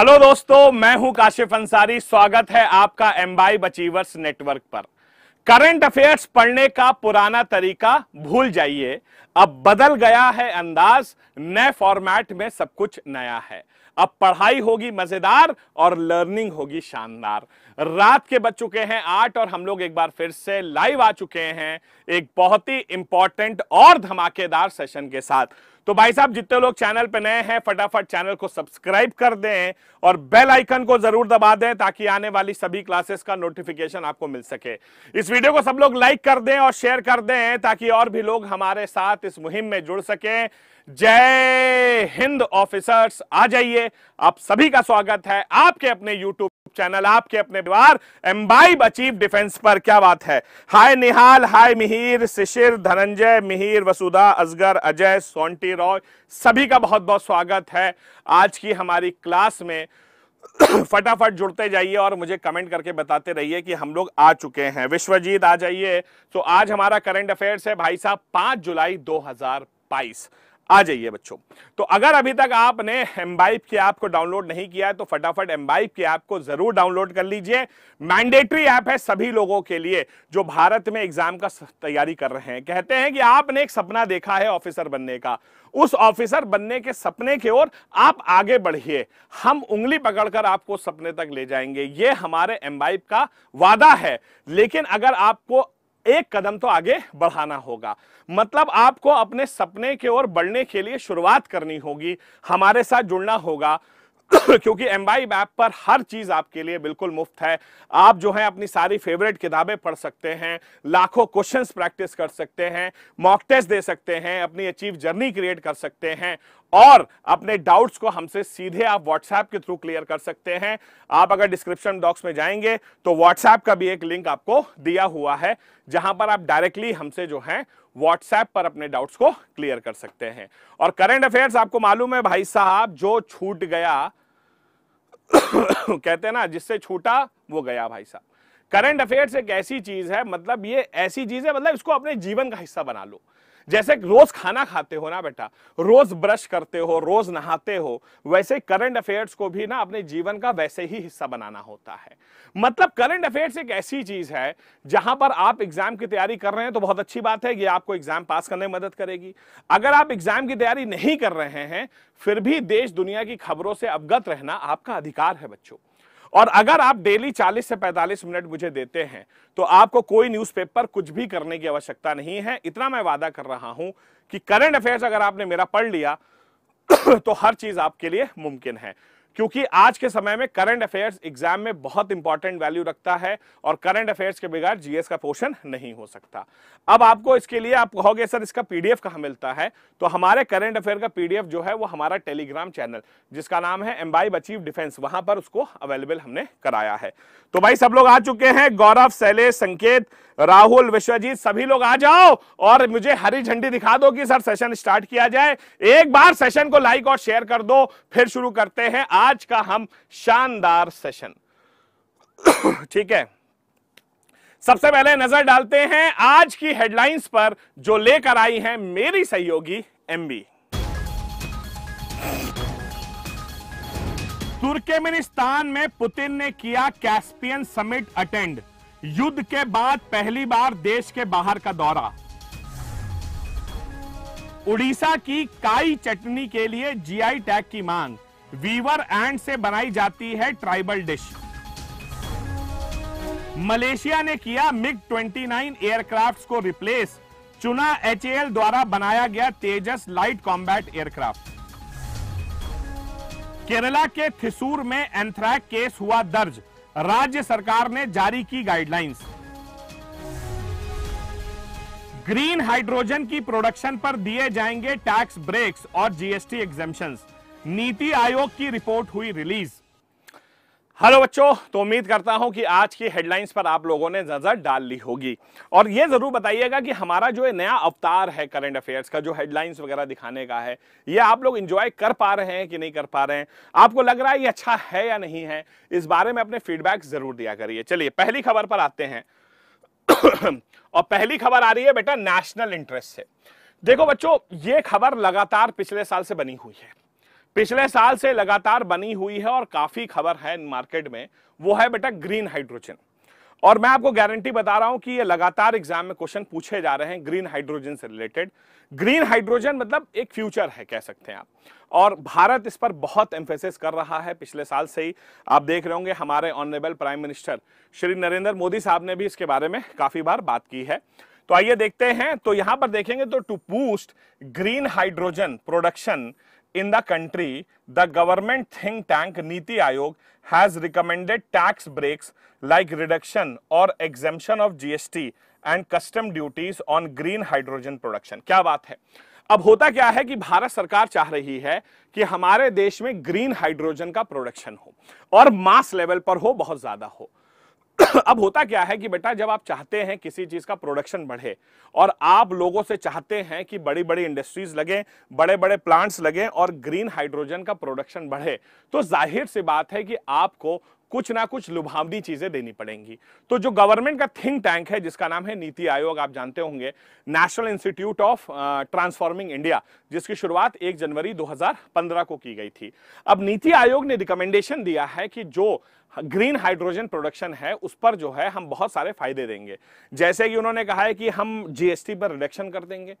Hello दोस्तों मैं हूं काशिफ अंसारी स्वागत है आपका एम्बाई बचीवर्स नेटवर्क पर करंट अफेयर्स पढ़ने का पुराना तरीका भूल जाइए अब बदल गया है अंदाज नए फॉर्मेट में सब कुछ नया है अब पढ़ाई होगी मजेदार और लर्निंग होगी शानदार रात के बज चुके हैं आठ और हम लोग एक बार फिर से लाइव आ चुके हैं एक बहुत ही इंपॉर्टेंट और धमाकेदार सेशन के साथ तो भाई साहब जितने लोग चैनल पर नए हैं फटाफट चैनल को सब्सक्राइब कर दें और बेल आइकन को जरूर दबा दें ताकि आने वाली सभी क्लासेस का नोटिफिकेशन आपको मिल सके इस वीडियो को सब लोग लाइक कर दें और शेयर कर दें ताकि और भी लोग हमारे साथ इस मुहिम में जुड़ सकें जय हिंद ऑफिसर्स आ जाइए आप सभी का स्वागत है आपके अपने यूट्यूब चैनल आपके अपने परिवार एम्बाइब अचीव डिफेंस पर क्या बात है हाय निहाल हाय मिहिर शिशिर धनंजय मिहिर वसुधा अजगर अजय सोंटी रॉय सभी का बहुत बहुत स्वागत है आज की हमारी क्लास में फटाफट जुड़ते जाइए और मुझे कमेंट करके बताते रहिए कि हम लोग आ चुके हैं विश्वजीत आ जाइए तो आज हमारा करंट अफेयर्स है भाई साहब पांच जुलाई दो आ जाइए बच्चों तो अगर अभी तक आपने एम्बाइप की ऐप को डाउनलोड नहीं किया है तो फटाफट एम्बाइप की ऐप को जरूर डाउनलोड कर लीजिए मैंडेटरी ऐप है सभी लोगों के लिए जो भारत में एग्जाम का तैयारी कर रहे हैं कहते हैं कि आपने एक सपना देखा है ऑफिसर बनने का उस ऑफिसर बनने के सपने की ओर आप आगे बढ़िए हम उंगली पकड़कर आपको सपने तक ले जाएंगे ये हमारे एम्बाइप का वादा है लेकिन अगर आपको एक कदम तो आगे बढ़ाना होगा मतलब आपको अपने सपने के ओर बढ़ने के लिए शुरुआत करनी होगी हमारे साथ जुड़ना होगा क्योंकि एम्बाइब ऐप पर हर चीज़ आपके लिए बिल्कुल मुफ्त है आप जो है अपनी सारी फेवरेट किताबें पढ़ सकते हैं लाखों क्वेश्चंस प्रैक्टिस कर सकते हैं मॉक टेस्ट दे सकते हैं अपनी अचीव जर्नी क्रिएट कर सकते हैं और अपने डाउट्स को हमसे सीधे आप व्हाट्सएप के थ्रू क्लियर कर सकते हैं आप अगर डिस्क्रिप्शन बॉक्स में जाएंगे तो व्हाट्सएप का भी एक लिंक आपको दिया हुआ है जहां पर आप डायरेक्टली हमसे जो है व्हाट्सएप पर अपने डाउट्स को क्लियर कर सकते हैं और करंट अफेयर्स आपको मालूम है भाई साहब जो छूट गया कहते हैं ना जिससे छूटा वो गया भाई साहब करंट अफेयर्स एक ऐसी चीज है मतलब ये ऐसी चीज है मतलब इसको अपने जीवन का हिस्सा बना लो जैसे रोज खाना खाते हो ना बेटा रोज ब्रश करते हो रोज नहाते हो वैसे करंट अफेयर्स को भी ना अपने जीवन का वैसे ही हिस्सा बनाना होता है मतलब करंट अफेयर्स एक ऐसी चीज है जहां पर आप एग्जाम की तैयारी कर रहे हैं तो बहुत अच्छी बात है ये आपको एग्जाम पास करने में मदद करेगी अगर आप एग्जाम की तैयारी नहीं कर रहे हैं फिर भी देश दुनिया की खबरों से अवगत रहना आपका अधिकार है बच्चों और अगर आप डेली 40 से 45 मिनट मुझे देते हैं तो आपको कोई न्यूज़पेपर कुछ भी करने की आवश्यकता नहीं है इतना मैं वादा कर रहा हूं कि करंट अफेयर्स अगर आपने मेरा पढ़ लिया तो हर चीज़ आपके लिए मुमकिन है क्योंकि आज के समय में करंट अफेयर्स एग्जाम में बहुत इंपॉर्टेंट वैल्यू रखता है और करंट अफेयर्स के बगैर जीएस का पोर्शन नहीं हो सकता अब आपको इसके लिए आप कहोगे सर इसका पीडीएफ कहां मिलता है तो हमारे करंट अफेयर का पीडीएफ जो है वो हमारा टेलीग्राम चैनल जिसका नाम है एम्बाइब अचीव डिफेंस वहां पर उसको अवेलेबल हमने कराया है तो भाई सब लोग आ चुके हैं गौरव सैले संकेत राहुल विश्वजीत सभी लोग आ जाओ और मुझे हरी झंडी दिखा दो कि सर सेशन स्टार्ट किया जाए एक बार सेशन को लाइक और शेयर कर दो फिर शुरू करते हैं आज का हम शानदार सेशन ठीक है सबसे पहले नजर डालते हैं आज की हेडलाइंस पर जो लेकर आई हैं मेरी सहयोगी एमबी तुर्केमेनिस्तान में पुतिन ने किया कैस्पियन समिट अटेंड युद्ध के बाद पहली बार देश के बाहर का दौरा उड़ीसा की काई चटनी के लिए जीआई टैग की मांग वीवर एंड से बनाई जाती है ट्राइबल डिश मलेशिया ने किया मिग 29 एयरक्राफ्ट्स को रिप्लेस चुना एच द्वारा बनाया गया Tejas light combat aircraft Kerala के थिसूर में एंथ्रैक केस हुआ दर्ज राज्य सरकार ने जारी की गाइडलाइंस ग्रीन हाइड्रोजन की प्रोडक्शन पर दिए जाएंगे टैक्स ब्रेक्स और जीएसटी एग्जेम्पशंस नीति आयोग की रिपोर्ट हुई रिलीज हेलो बच्चों तो उम्मीद करता हूं कि आज की हेडलाइंस पर आप लोगों ने नज़र डाल ली होगी और ये ज़रूर बताइएगा कि हमारा जो नया अवतार है करंट अफेयर्स का जो हेडलाइंस वगैरह दिखाने का है ये आप लोग इंजॉय कर पा रहे हैं कि नहीं कर पा रहे हैं आपको लग रहा है ये अच्छा है या नहीं है इस बारे में अपने फीडबैक ज़रूर दिया करिए चलिए पहली खबर पर आते हैं और पहली खबर आ रही है बेटा नेशनल इंटरेस्ट से देखो बच्चों ये खबर लगातार पिछले साल से बनी हुई है पिछले साल से लगातार बनी हुई है और काफी खबर है मार्केट में वो है बेटा ग्रीन हाइड्रोजन और मैं आपको गारंटी बता रहा हूं कि ये लगातार एग्जाम में क्वेश्चन पूछे जा रहे हैं ग्रीन हाइड्रोजन से रिलेटेड ग्रीन हाइड्रोजन मतलब एक फ्यूचर है कह सकते हैं आप और भारत इस पर बहुत एम्फेसिस कर रहा है पिछले साल से ही आप देख रहे होंगे हमारे honourable prime minister Shri Narendra Modi साहब ने भी इसके बारे में काफी बार बात की है तो आइए देखते हैं तो यहां पर देखेंगे तो to boost green hydrogen production in the country the government think tank NITI Aayog has recommended tax breaks like reduction और exemption of GST and custom duties on green hydrogen production क्या बात है अब होता क्या है कि भारत सरकार चाह रही है कि हमारे देश में ग्रीन हाइड्रोजन का प्रोडक्शन हो और मास लेवल पर हो बहुत ज्यादा हो अब होता क्या है कि बेटा जब आप चाहते हैं किसी चीज का प्रोडक्शन बढ़े और आप लोगों से चाहते हैं कि बड़ी बड़ी इंडस्ट्रीज लगे बड़े बड़े प्लांट्स लगे और ग्रीन हाइड्रोजन का प्रोडक्शन बढ़े तो जाहिर सी बात है कि आपको कुछ ना कुछ लुभावनी चीजें देनी पड़ेंगी तो जो गवर्नमेंट का थिंक टैंक है जिसका नाम है नीति आयोग आप जानते होंगे National Institute of Transforming India जिसकी शुरुआत 1 जनवरी 2015 को की गई थी अब नीति आयोग ने रिकमेंडेशन दिया है कि जो ग्रीन हाइड्रोजन प्रोडक्शन है उस पर जो है हम बहुत सारे फायदे देंगे जैसे कि उन्होंने कहा है कि हम जीएसटी पर रिडक्शन कर देंगे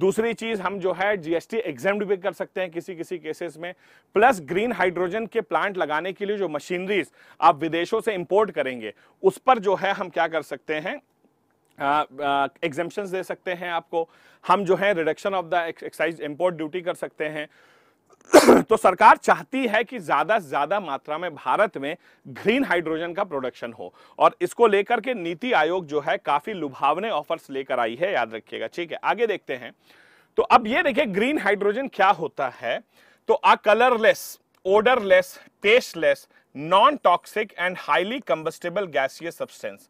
दूसरी चीज हम जो है जीएसटी एग्जाम भी कर सकते हैं किसी किसी केसेस में प्लस ग्रीन हाइड्रोजन के प्लांट लगाने के लिए जो मशीनरीज आप विदेशों से इंपोर्ट करेंगे उस पर जो है हम क्या कर सकते हैं एग्जामेशन दे सकते हैं आपको हम जो है reduction of the excise import duty कर सकते हैं तो सरकार चाहती है कि ज़्यादा से ज़्यादा मात्रा में भारत में ग्रीन हाइड्रोजन का प्रोडक्शन हो और इसको लेकर के नीति आयोग जो है काफ़ी लुभावने ऑफर्स लेकर आई है याद रखिएगा ठीक है आगे देखते हैं तो अब ये देखिए ग्रीन हाइड्रोजन क्या होता है तो uh colourless odourless tasteless non toxic and highly combustible gaseous substance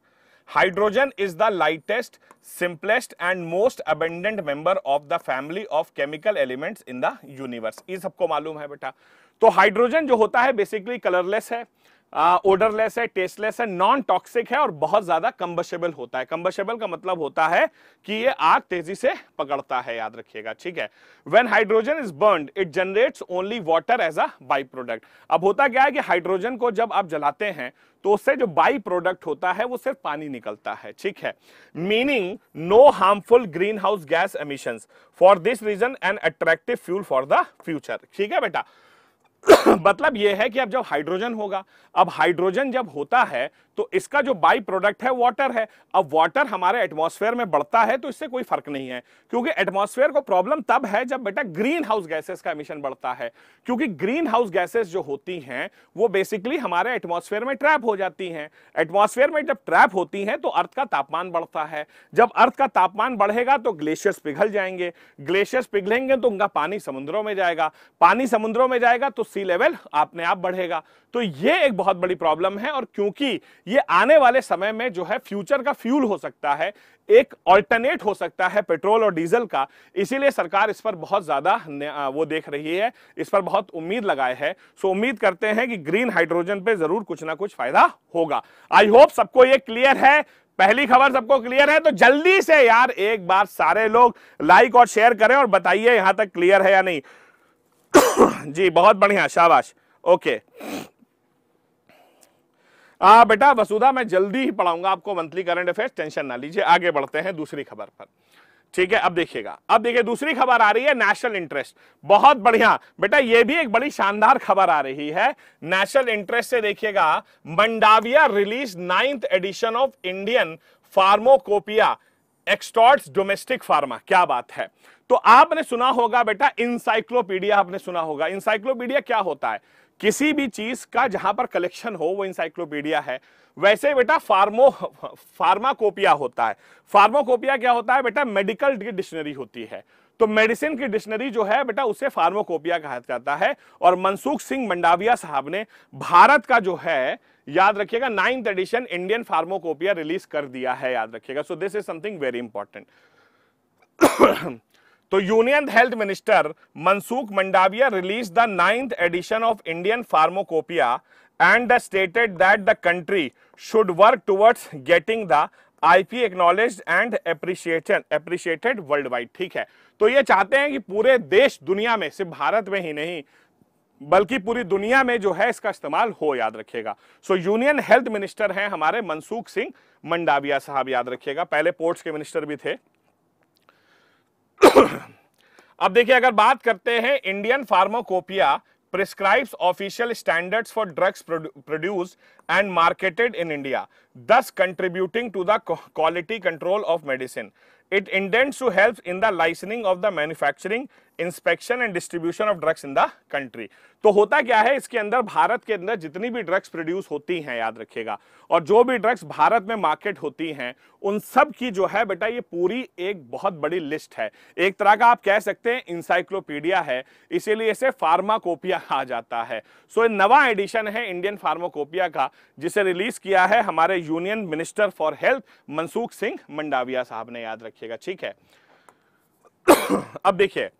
hydrogen is the lightest simplest and most abundant member of the family of chemical elements in the universe ये सबको मालूम है बेटा तो हाइड्रोजन जो होता है बेसिकली कलरलेस है ओडरलेस है टेस्टलेस है नॉन टॉक्सिक है और बहुत ज्यादा कम्बशेबल होता है कम्बशेबल का मतलब होता है कि ये आग तेजी से पकड़ता है याद रखिएगा ठीक है when hydrogen is burn it generates only water as a by product अब होता क्या है कि हाइड्रोजन को जब आप जलाते हैं तो उससे जो बाई प्रोडक्ट होता है वो सिर्फ पानी निकलता है ठीक है meaning no harmful green house gas emission for this reason an attractive fuel for the future ठीक है बेटा मतलब यह है कि अब जब हाइड्रोजन होगा अब हाइड्रोजन जब होता है तो इसका जो बाई प्रोडक्ट है वाटर है अब वाटर हमारे एटमॉस्फेयर में बढ़ता है तो इससे कोई फर्क नहीं है क्योंकि एटमॉस्फेयर को प्रॉब्लम तब है जब बेटा ग्रीन हाउस गैसेस का एमिशन बढ़ता है क्योंकि ग्रीन हाउस गैसेस जो होती हैं वो बेसिकली हमारे एटमॉस्फेयर में ट्रैप हो जाती हैं एटमॉस्फेयर में जब ट्रैप होती हैं तो अर्थ का तापमान बढ़ता है जब अर्थ का तापमान बढ़ेगा तो ग्लेशियर्स पिघल जाएंगे ग्लेशियर्स पिघलेंगे तो उनका पानी समुद्रों में जाएगा पानी समुद्रों में जाएगा तो सी लेवल अपने आप बढ़ेगा तो ये एक बहुत बड़ी प्रॉब्लम है और क्योंकि ये आने वाले समय में जो है फ्यूचर का फ्यूल हो सकता है एक ऑल्टरनेट हो सकता है पेट्रोल और डीजल का इसीलिए सरकार इस पर बहुत ज़्यादा वो देख रही है इस पर बहुत उम्मीद लगाए है सो उम्मीद करते हैं कि ग्रीन हाइड्रोजन पे ज़रूर कुछ ना कुछ फायदा होगा आई होप सबको ये क्लियर है पहली खबर सबको क्लियर है तो जल्दी से यार एक बार सारे लोग लाइक और शेयर करें और बताइए यहां तक क्लियर है या नहीं जी बहुत बढ़िया शाबाश ओके आ, बेटा वसुधा मैं जल्दी ही पढ़ाऊंगा आपको मंथली करंट अफेयर्स टेंशन ना लीजिए आगे बढ़ते हैं दूसरी खबर पर ठीक है अब देखिएगा अब देखिए दूसरी खबर आ रही है नेशनल इंटरेस्ट बहुत बढ़िया बेटा ये भी एक बड़ी शानदार खबर आ रही है नेशनल इंटरेस्ट से देखिएगा Mandaviya release ninth edition of Indian pharmacopoeia exhorts domestic pharma क्या बात है तो आपने सुना होगा बेटा इंसाइक्लोपीडिया आपने सुना होगा इंसाइक्लोपीडिया क्या होता है किसी भी चीज का जहां पर कलेक्शन हो वो इंसाइक्लोपीडिया है वैसे बेटा फार्मो फार्माकोपिया होता है फार्माकोपिया क्या होता है बेटा मेडिकल डिक्शनरी होती है तो मेडिसिन की डिक्शनरी जो है बेटा उसे फार्माकोपिया कहा जाता है और मनसुख सिंह मंडाविया साहब ने भारत का जो है याद रखिएगा ninth edition Indian pharmacopoeia release कर दिया है याद रखिएगा so this is something very important तो union health minister Mansukh Mandaviya release the ninth edition of Indian pharmacopoeia stated that the country should work towards getting the IP acknowledge and and appreciated world wide ठीक है तो ये चाहते हैं कि पूरे देश दुनिया में सिर्फ भारत में ही नहीं बल्कि पूरी दुनिया में जो है इसका इस्तेमाल हो याद रखिएगा सो यूनियन हेल्थ मिनिस्टर हैं हमारे मनसुख सिंह मंडाविया साहब याद रखिएगा पहले पोर्ट्स के मिनिस्टर भी थे अब देखिए अगर बात करते हैं Indian pharmacopoeia prescribes official standards for drugs produce and marketed in India thus contributing to the quality control of medicine it intends to help in the licensing of the manufacturing inspection and distribution of drugs in the country तो होता क्या है इसके अंदर भारत के अंदर जितनी भी ड्रग्स प्रोड्यूस होती हैं याद रखिएगा और जो भी ड्रग्स भारत में मार्केट होती हैं उन सब की जो है बेटा ये पूरी एक बहुत बड़ी लिस्ट है एक तरह का आप कह सकते हैं इंसाइक्लोपीडिया है इसीलिए इसे फार्माकोपिया आ जाता है सो so, नवा एडिशन है इंडियन फार्माकोपिया का जिसे रिलीज किया है हमारे union minister for health Mansukh Singh Mandaviya साहब ने याद रखिएगा ठीक है अब देखिए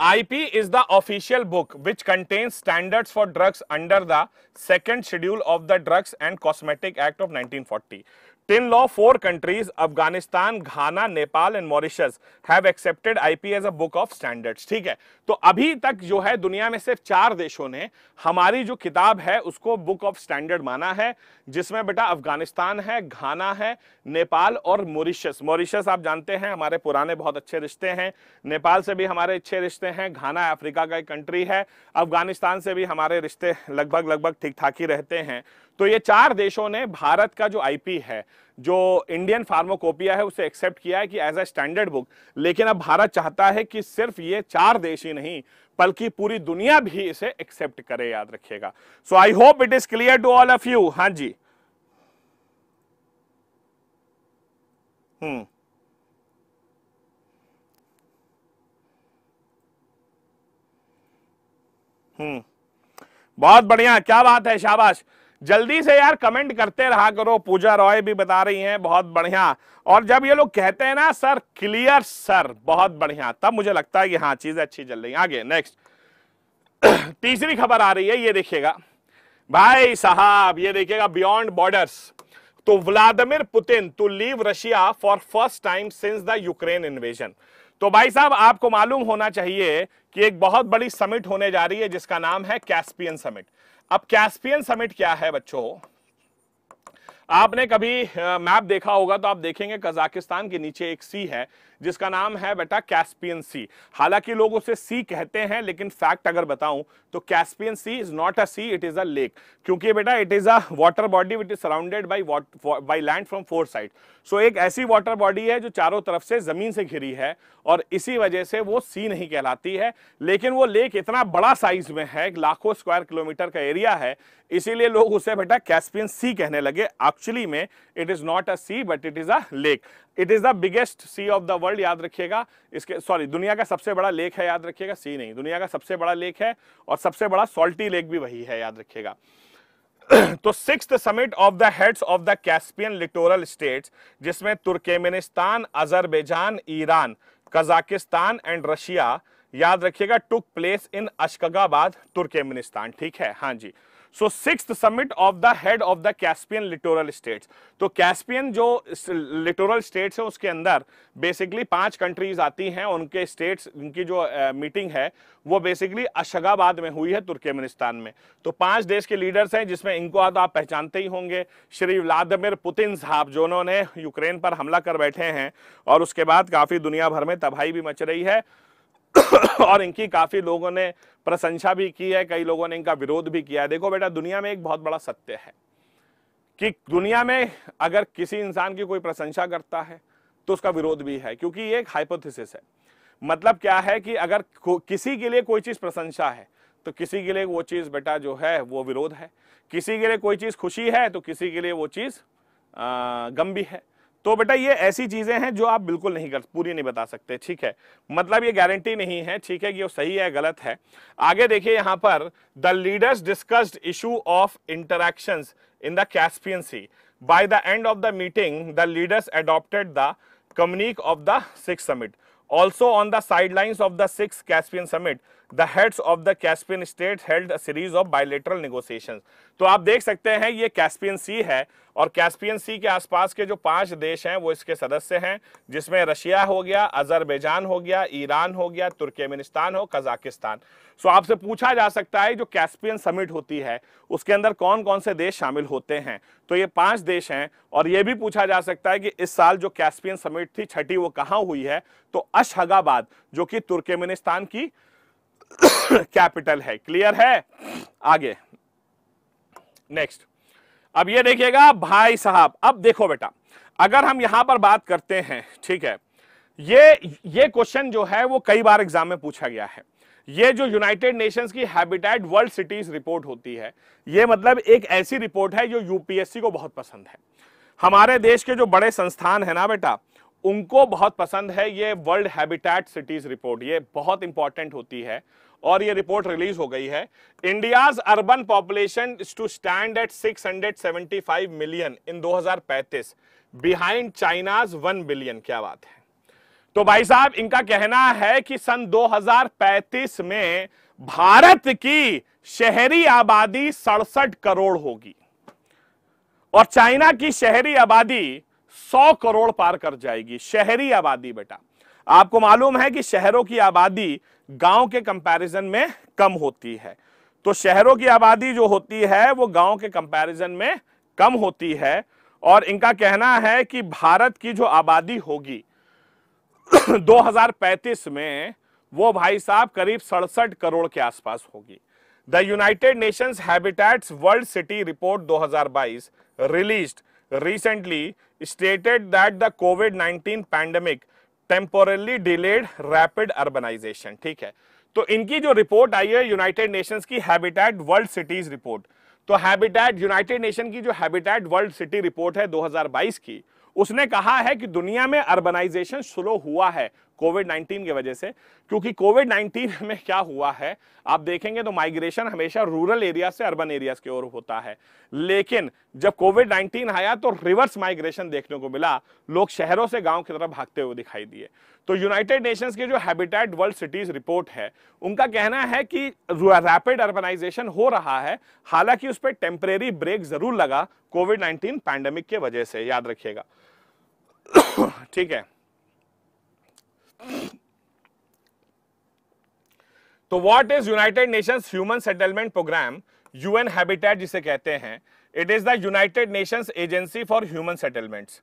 IP is the official book which contain standard for drugs under the second schedule of the drugs and cosmetic act of 1940 टिन लॉ four countries Afghanistan Ghana Nepal and Mauritius have accepted IP as a book of standards ठीक है तो अभी तक जो है दुनिया में सिर्फ चार देशों ने हमारी जो किताब है उसको बुक ऑफ स्टैंडर्ड माना है जिसमें बेटा अफगानिस्तान है घाना है नेपाल और मॉरिशस मॉरिशस आप जानते हैं हमारे पुराने बहुत अच्छे रिश्ते हैं नेपाल से भी हमारे अच्छे रिश्ते हैं घाना अफ्रीका का एक कंट्री है अफगानिस्तान से भी हमारे रिश्ते लगभग लगभग ठीक ठाक ही रहते हैं तो ये चार देशों ने भारत का जो आईपी है जो इंडियन फार्माकोपिया है उसे एक्सेप्ट किया है कि एज ए स्टैंडर्ड बुक लेकिन अब भारत चाहता है कि सिर्फ ये चार देश ही नहीं बल्कि पूरी दुनिया भी इसे एक्सेप्ट करे याद रखिएगा so I hope it is clear to all of you हाँ जी हम्म हम्म बहुत बढ़िया क्या बात है शाबाश जल्दी से यार कमेंट करते रहा करो पूजा रॉय भी बता रही हैं बहुत बढ़िया और जब ये लोग कहते हैं ना सर क्लियर सर बहुत बढ़िया तब मुझे लगता है कि हाँ चीज अच्छी चल रही आगे नेक्स्ट तीसरी खबर आ रही है ये देखिएगा भाई साहब ये देखिएगा बियॉन्ड बॉर्डर्स तो Vladimir Putin to leave Russia for first time since the Ukraine invasion तो भाई साहब आपको मालूम होना चाहिए कि एक बहुत बड़ी समिट होने जा रही है जिसका नाम है कैस्पियन समिट अब कैस्पियन समिट क्या है बच्चों आपने कभी मैप देखा होगा तो आप देखेंगे कजाकिस्तान के नीचे एक सी है जिसका नाम है बेटा कैस्पियन सी हालांकि लोग उसे सी कहते हैं लेकिन फैक्ट अगर बताऊं तो Caspian sea is not a sea it is a lake क्योंकि बेटा it is a water body which is surrounded by by land from four side so एक ऐसी वाटर बॉडी है जो चारों तरफ से जमीन से घिरी है और इसी वजह से वो सी नहीं कहलाती है लेकिन वो लेक इतना बड़ा साइज में है लाखों स्क्वायर किलोमीटर का एरिया है इसीलिए लोग उसे बेटा कैस्पियन सी कहने लगे एक्चुअली में it is not a sea but it is a lake it is the biggest sea of the world याद रखिएगा इसके सॉरी दुनिया का सबसे बड़ा लेक है याद रखिएगा सी नहीं दुनिया का सबसे बड़ा लेक है और सबसे बड़ा सॉल्टी लेक भी वही है याद रखिएगा तो six summit of the heads of the Caspian littoral states जिसमें Turkmenistan Azerbaijan Iran Kazakhstan and Russia याद रखिएगा टुक प्लेस इन अशकगाबाद तुर्केमेनिस्तान ठीक है हाँ जी so six summit of the head of the Caspian littoral states तो कैस्पियन जो littoral states है उसके अंदर बेसिकली पांच कंट्रीज आती हैं उनके स्टेट्स उनकी जो मीटिंग uh, है वो बेसिकली अशगाबाद में हुई है तुर्कमेनिस्तान में तो पांच देश के लीडर्स हैं जिसमें इनको तो आप पहचानते ही होंगे श्री व्लादिमिर पुतिन साहब जो उन्होंने यूक्रेन पर हमला कर बैठे हैं और उसके बाद काफ़ी दुनिया भर में तबाही भी मच रही है और इनकी काफ़ी लोगों ने प्रशंसा भी की है कई लोगों ने इनका विरोध भी किया है देखो बेटा दुनिया में एक बहुत बड़ा सत्य है कि दुनिया में अगर किसी इंसान की कोई प्रशंसा करता है तो उसका विरोध भी है क्योंकि ये एक हाइपोथेसिस है मतलब क्या है कि अगर किसी के लिए कोई चीज़ प्रशंसा है तो किसी के लिए वो चीज़ बेटा जो है वो विरोध है किसी के लिए कोई चीज़ खुशी है तो किसी के लिए वो चीज़ गम भी है तो बेटा ये ऐसी चीज़ें हैं जो आप बिल्कुल नहीं कर पूरी नहीं बता सकते ठीक है मतलब ये गारंटी नहीं है ठीक है कि वो सही है गलत है आगे देखिए यहाँ पर the leaders discussed issue of interaction in the Caspian sea by the end of the meeting the leaders adopted the communique of the six summit also on the side of the six Caspian summit heads heads of the Caspian state a series of bilateral negotiations तो आप देख सकते हैं ये caspian sea है और caspian sea के आसपास के जो पांच देश हैं वो इसके सदस्य हैं जिसमें रशिया हो गया अजरबैजान हो गया ईरान हो गया तुर्कमेनिस्तान हो कजाकिस्तान सो so, आपसे पूछा जा सकता है जो कैस्पियन समिट होती है उसके अंदर कौन कौन से देश शामिल होते हैं तो ये पांच देश हैं और ये भी पूछा जा सकता है कि इस साल जो कैस्पियन समिट थी छठी वो कहाँ हुई है तो अशहगाबाद जो कि तुर्कमेनिस्तान की कैपिटल है क्लियर है आगे नेक्स्ट अब ये देखिएगा भाई साहब अब देखो बेटा अगर हम यहां पर बात करते हैं ठीक है ये ये क्वेश्चन जो है वो कई बार एग्जाम में पूछा गया है ये जो यूनाइटेड नेशंस की हैबिटेट वर्ल्ड सिटीज रिपोर्ट होती है ये मतलब एक ऐसी रिपोर्ट है जो यूपीएससी को बहुत पसंद है हमारे देश के जो बड़े संस्थान है ना बेटा उनको बहुत पसंद है ये वर्ल्ड हैबिटेट सिटीज रिपोर्ट ये बहुत इंपॉर्टेंट होती है और ये रिपोर्ट रिलीज हो गई है India's urban population to stand at 675 million in 2035 behind China's 1 billion क्या बात है तो भाई साहब इनका कहना है कि सन 2035 में भारत की शहरी आबादी सड़सठ करोड़ होगी और चाइना की शहरी आबादी 100 करोड़ पार कर जाएगी शहरी आबादी बेटा आपको मालूम है कि शहरों की आबादी गांव के कंपैरिजन में कम होती है तो शहरों की आबादी जो होती है वो गांव के कंपैरिजन में कम होती है और इनका कहना है कि भारत की जो आबादी होगी 2035 में वो भाई साहब करीब सड़सठ करोड़ के आसपास होगी the United Nations habitat's world city report 2022 released recently stated that the covid 19 pandemic temporarily delayed rapid urbanisation ठीक है तो इनकी जो रिपोर्ट आई है यूनाइटेड नेशंस की हैबिटेट वर्ल्ड सिटीज रिपोर्ट तो हैबिटेट यूनाइटेड नेशन की जो हैबिटेट वर्ल्ड सिटी रिपोर्ट है 2022 की उसने कहा है कि दुनिया में अर्बनाइजेशन स्लो हुआ है कोविड 19 की वजह से क्योंकि कोविड 19 में क्या हुआ है आप देखेंगे तो माइग्रेशन हमेशा रूरल एरिया से अर्बन एरियाज की ओर होता है लेकिन जब कोविड 19 आया तो रिवर्स माइग्रेशन देखने को मिला लोग शहरों से गांव की तरफ भागते हुए दिखाई दिए तो यूनाइटेड नेशंस की जो हैबिटेट वर्ल्ड सिटीज रिपोर्ट है उनका कहना है कि रैपिड अर्बनाइजेशन हो रहा है हालांकि उस पर टेम्परेरी ब्रेक जरूर लगा कोविड नाइनटीन पैंडेमिक के वजह से याद रखिएगा ठीक है तो what is United Nations Human Settlement Programme UN Habitat जिसे कहते हैं it is the United Nations agency for human settlements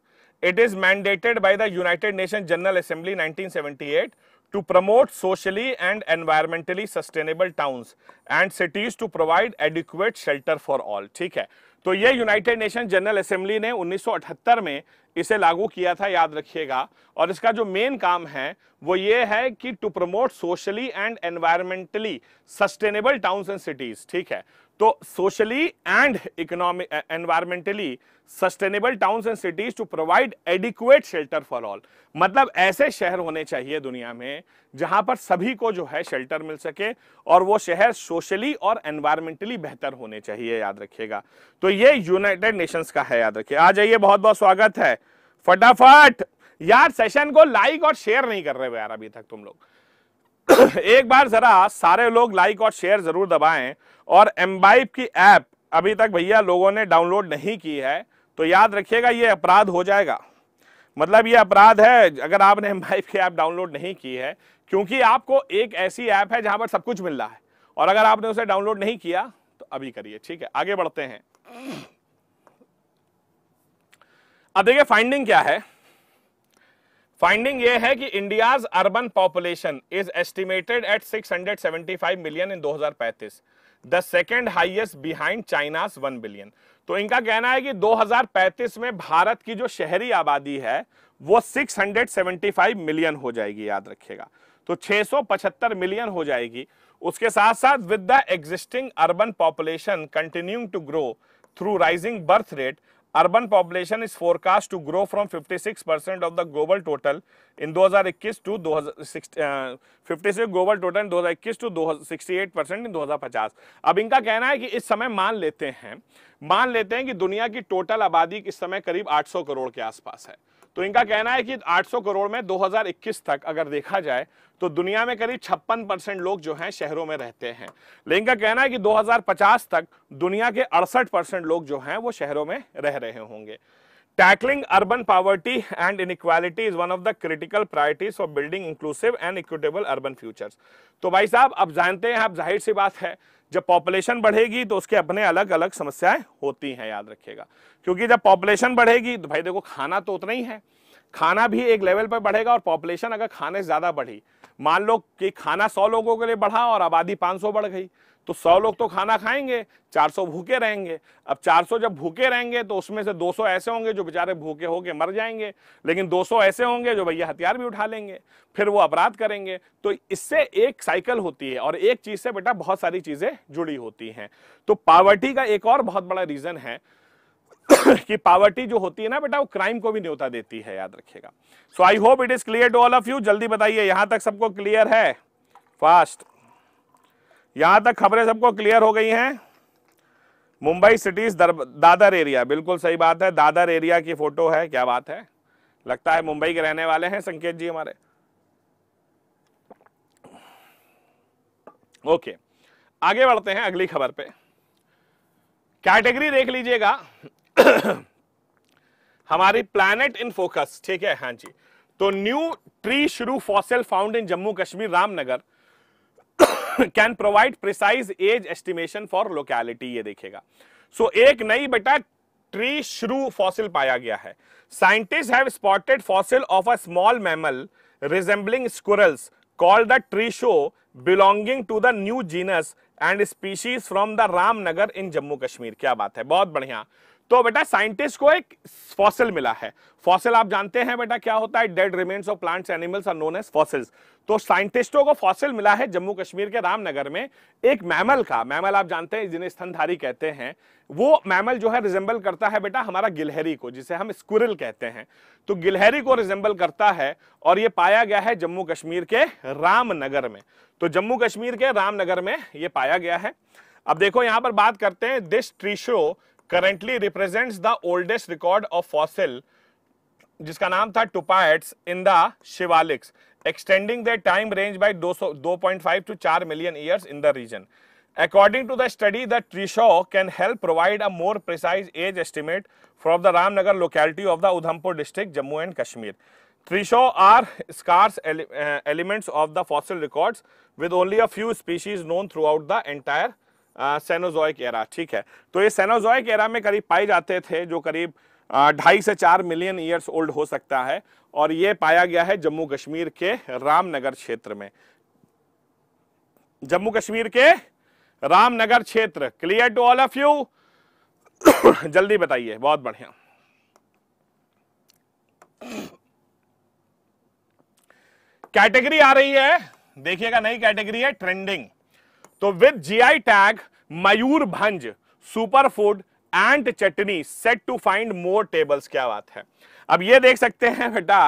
it is mandated by the United Nation General Assembly 1978 to promote socially and environmentally sustainable towns and cities to provide adequate shelter for all ठीक है तो ये United Nation General assembly ने 1978 में इसे लागू किया था याद रखिएगा और इसका जो मेन काम है वो ये है कि to promote socially and environmentally sustainable towns and cities ठीक है तो socially and economic environmentally sustainable towns and cities to provide adequate shelter for all मतलब ऐसे शहर होने चाहिए दुनिया में जहां पर सभी को जो है शेल्टर मिल सके और वो शहर सोशली और एनवायरमेंटली बेहतर होने चाहिए याद रखिएगा तो ये यूनाइटेड नेशंस का है याद रखिए आ जाइए बहुत बहुत स्वागत है फटाफट यार सेशन को लाइक और शेयर नहीं कर रहे हो यार अभी तक तुम लोग एक बार जरा सारे लोग लाइक और शेयर जरूर दबाएं और एम्बाइप की ऐप अभी तक भैया लोगों ने डाउनलोड नहीं की है तो याद रखिएगा ये अपराध हो जाएगा मतलब ये अपराध है अगर आपने एम्बाइब की ऐप डाउनलोड नहीं की है क्योंकि आपको एक ऐसी ऐप है जहां पर सब कुछ मिल रहा है और अगर आपने उसे डाउनलोड नहीं किया तो अभी करिए ठीक है आगे बढ़ते हैं अब देखिए फाइंडिंग क्या है फाइंडिंग ये है कि India's urban population is estimated at 675 million in 2035 the second highest behind China's 1 billion तो इनका कहना है कि 2035 में भारत की जो शहरी आबादी है वो 675 मिलियन हो जाएगी याद रखिएगा तो 675 मिलियन हो जाएगी उसके साथ साथ with the existing urban population continuing to grow through rising birth rate urban population is forecast to grow from 56% of the global total in 2021 to 2060 uh, 56 global total in 2021 to 68% in 2050 अब इनका कहना है कि इस समय मान लेते हैं मान लेते हैं कि दुनिया की टोटल आबादी इस समय करीब 800 करोड़ के आसपास है तो इनका कहना है कि 800 करोड़ में 2021 तक अगर देखा जाए तो दुनिया में करीब छप्पन परसेंट लोग जो हैं शहरों में रहते हैं लेकिन का कहना है कि 2050 तक दुनिया के अड़सठ परसेंट लोग जो हैं वो शहरों में रह रहे होंगे Tackling urban poverty and inequality is one of the critical priorities for building inclusive and equitable urban futures. तो भाई साहब अब जानते हैं आप जाहिर सी बात है जब पॉपुलेशन बढ़ेगी तो उसके अपने अलग अलग समस्याएं होती हैं याद रखिएगा क्योंकि जब पॉपुलेशन बढ़ेगी तो भाई देखो खाना तो उतना ही है खाना भी एक लेवल पर बढ़ेगा और पॉपुलेशन अगर खाने से ज़्यादा बढ़ी मान लो कि खाना सौ लोगों के लिए बढ़ा और आबादी 500 बढ़ गई तो सौ लोग तो खाना खाएंगे 400 भूखे रहेंगे अब 400 जब भूखे रहेंगे तो उसमें से 200 ऐसे होंगे जो बेचारे भूखे होके मर जाएंगे लेकिन 200 ऐसे होंगे जो भैया हथियार भी उठा लेंगे फिर वो अपराध करेंगे तो इससे एक साइकिल होती है और एक चीज़ से बेटा बहुत सारी चीज़ें जुड़ी होती हैं तो पावर्टी का एक और बहुत बड़ा रीज़न है कि पावर्टी जो होती है ना बेटा वो क्राइम को भी न्योता देती है याद रखिएगा so I hope it is clear to all of you जल्दी बताइए यहां तक सबको क्लियर है फास्ट यहां तक खबरें सबको क्लियर हो गई हैं मुंबई सिटीज दादर एरिया बिल्कुल सही बात है दादर एरिया की फोटो है क्या बात है लगता है मुंबई के रहने वाले हैं संकेत जी हमारे ओके आगे बढ़ते हैं अगली खबर पे कैटेगरी देख लीजिएगा हमारी प्लैनेट इन फोकस ठीक है हाँ जी तो new tree shrew fossil found in Jammu Kashmir Ramnagar can provide precise age estimation for locality ये देखेगा सो so, एक नई बेटा ट्री श्रू फॉसिल पाया गया है scientist have spotted fossil of a small mammal resembling squirrels called the tree shrew belonging to the new genus and species from the Ramnagar in Jammu Kashmir क्या बात है बहुत बढ़िया तो बेटा साइंटिस्ट को एक फॉसिल मिला है फॉसिल आप जानते हैं बेटा क्या होता है dead remains of plants animals are known as fossils तो साइंटिस्टों को फॉसिल मिला है जम्मू कश्मीर के रामनगर में एक मैमल का मैमल आप जानते हैं जिन्हें स्तनधारी कहते हैं वो मैमल जो है रिजेंबल करता है बेटा हमारा गिलहरी को जिसे हम स्क्विरल कहते हैं तो गिलहरी को रिजेंबल करता है और ये पाया गया है जम्मू कश्मीर के रामनगर में तो जम्मू कश्मीर के रामनगर में ये पाया गया है अब देखो यहां पर बात करते हैं this tree shrew currently represents the oldest record of fossil जिसका नाम था tupaiids in the Siwaliks extending their time range by 2.5 to 4 million years in the region. According to the study, the Trishaw can help provide a more precise age estimate from the Ramnagar locality of the Udhampur district, Jammu and Kashmir. Trishaw are scarce uh, elements of the fossil records with only a few species known throughout the entire Cenozoic era ठीक है तो ये Cenozoic era में करीब पाए जाते थे जो करीब ढाई से चार मिलियन ईयर्स ओल्ड हो सकता है और ये पाया गया है जम्मू कश्मीर के रामनगर क्षेत्र में जम्मू कश्मीर के रामनगर क्षेत्र clear to all of you जल्दी बताइए बहुत बढ़िया कैटेगरी आ रही है देखिएगा नई कैटेगरी है ट्रेंडिंग तो with GI tag Mayurbhanj super food and chutney set to find more tables क्या बात है अब ये देख सकते हैं बेटा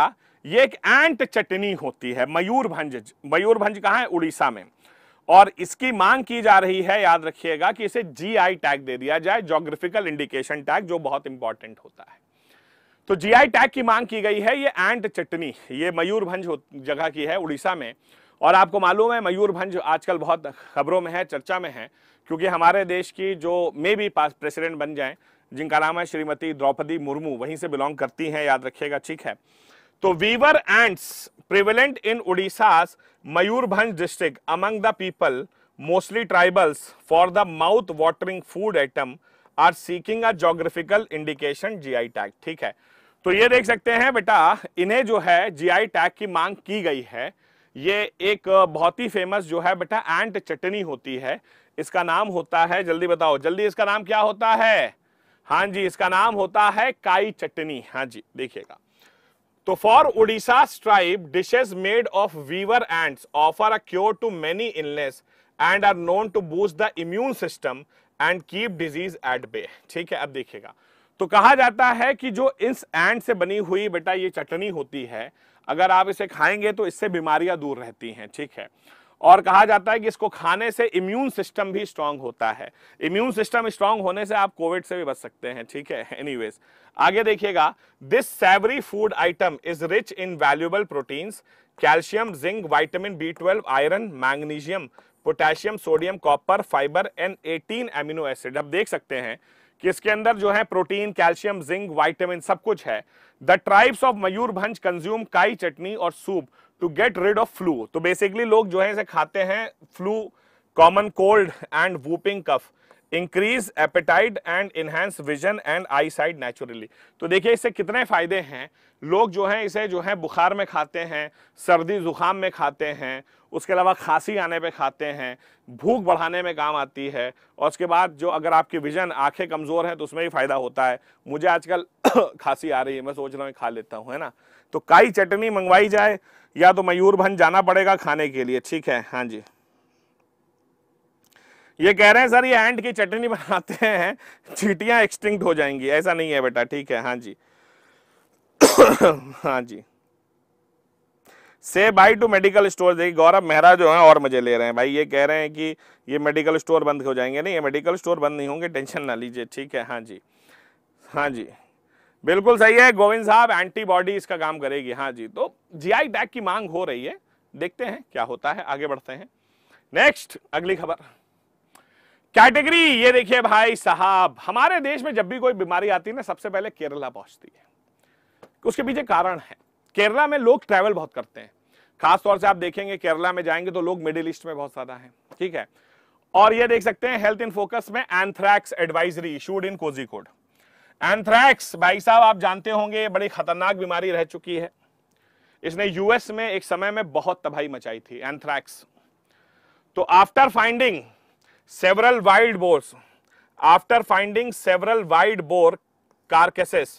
ये एक एंट चटनी होती है मयूर भंज कहा है उड़ीसा में और इसकी मांग की जा रही है याद रखिएगा कि इसे जीआई टैग दे दिया जाए जोग्राफिकल इंडिकेशन टैग जो बहुत इंपॉर्टेंट होता है तो जीआई टैग की मांग की गई है ये एंट चटनी ये मयूरभंज जगह की है उड़ीसा में और आपको मालूम है मयूरभंज आजकल बहुत खबरों में है चर्चा में है क्योंकि हमारे देश की जो मे भी पास प्रेसिडेंट बन जाएं जिनका नाम है श्रीमती द्रौपदी मुर्मू वहीं से बिलोंग करती हैं याद रखिएगा ठीक है तो weaver ants prevalent in Orissa's Mayurbhanj district among the people mostly tribals for the mouth watering food item are seeking a geographical indication G tag ठीक है तो ये देख सकते हैं बेटा इन्हें जो है जीआई टैग की मांग की गई है ये एक बहुत ही फेमस जो है बेटा एंट चटनी होती है इसका नाम होता है जल्दी बताओ जल्दी इसका नाम क्या होता है हाँ जी इसका नाम होता है काई चटनी हाँ जी देखिएगा तो for Orissa tribe dishes made of weaver ants offer a cure to many illness and are known to boost the immune system and keep disease at bay ठीक है अब देखिएगा तो कहा जाता है कि जो इस एंड से बनी हुई बेटा ये चटनी होती है अगर आप इसे खाएंगे तो इससे बीमारियां दूर रहती हैं ठीक है और कहा जाता है कि इसको खाने से इम्यून सिस्टम भी स्ट्रांग होता है इम्यून सिस्टम स्ट्रांग होने से आप कोविड से भी बच सकते हैं ठीक है एनीवेज आगे देखिएगा this savoury food item is rich in valuable proteins calcium zinc vitamin B twelve iron magnesium potassium sodium copper fibre and 18 amino acid अब देख सकते हैं कि इसके अंदर जो है प्रोटीन कैल्शियम जिंक वाइटामिन सब कुछ है the tribes of Mayurbhanj consume kai chutney और soup to get rid of flu तो बेसिकली लोग जो है इसे खाते हैं flu common cold and whooping cough increase appetite and enhance vision and eyesight naturally तो देखिए इससे कितने फ़ायदे हैं लोग जो हैं इसे जो है बुखार में खाते हैं सर्दी ज़ुकाम में खाते हैं उसके अलावा खांसी आने पे खाते हैं भूख बढ़ाने में काम आती है और उसके बाद जो अगर आपकी विज़न आंखें कमज़ोर हैं तो उसमें भी फ़ायदा होता है मुझे आजकल खांसी आ रही है मैं सोच रहा हूँ खा लेता हूँ है ना तो काई चटनी मंगवाई जाए या तो मयूरभंज जाना पड़ेगा खाने के लिए ठीक है हाँ जी ये कह रहे हैं सर ये एंड की चटनी बनाते हैं चीटियां एक्सटिंक्ट हो जाएंगी ऐसा नहीं है बेटा ठीक है हाँ जी हाँ जी से बाई टू मेडिकल स्टोर देखिए गौरव मेहरा जो है और मजे ले रहे हैं भाई ये कह रहे हैं कि ये मेडिकल स्टोर बंद हो जाएंगे नहीं ये मेडिकल स्टोर बंद नहीं होंगे टेंशन ना लीजिए ठीक है हाँ जी हाँ जी बिल्कुल सही है गोविंद साहब एंटीबॉडी इसका काम करेगी हाँ जी तो जीआई टैग की मांग हो रही है देखते हैं क्या होता है आगे बढ़ते हैं नेक्स्ट अगली खबर कैटेगरी ये देखिए भाई साहब हमारे देश में जब भी कोई बीमारी आती है ना सबसे पहले केरला पहुंचती है उसके पीछे कारण है केरला में लोग ट्रैवल बहुत करते हैं खासतौर से आप देखेंगे केरला में जाएंगे तो लोग मिडिल ईस्ट में बहुत ज्यादा हैं ठीक है और ये देख सकते हैं हेल्थ इन फोकस में एंथ्रैक्स एडवाइजरी इशूड इन कोड एंथ्रैक्स भाई साहब आप जानते होंगे बड़ी खतरनाक बीमारी रह चुकी है इसने यूएस में एक समय में बहुत तबाही मचाई थी एंथ्रैक्स तो after finding several wild boars after finding several wild boar carcasses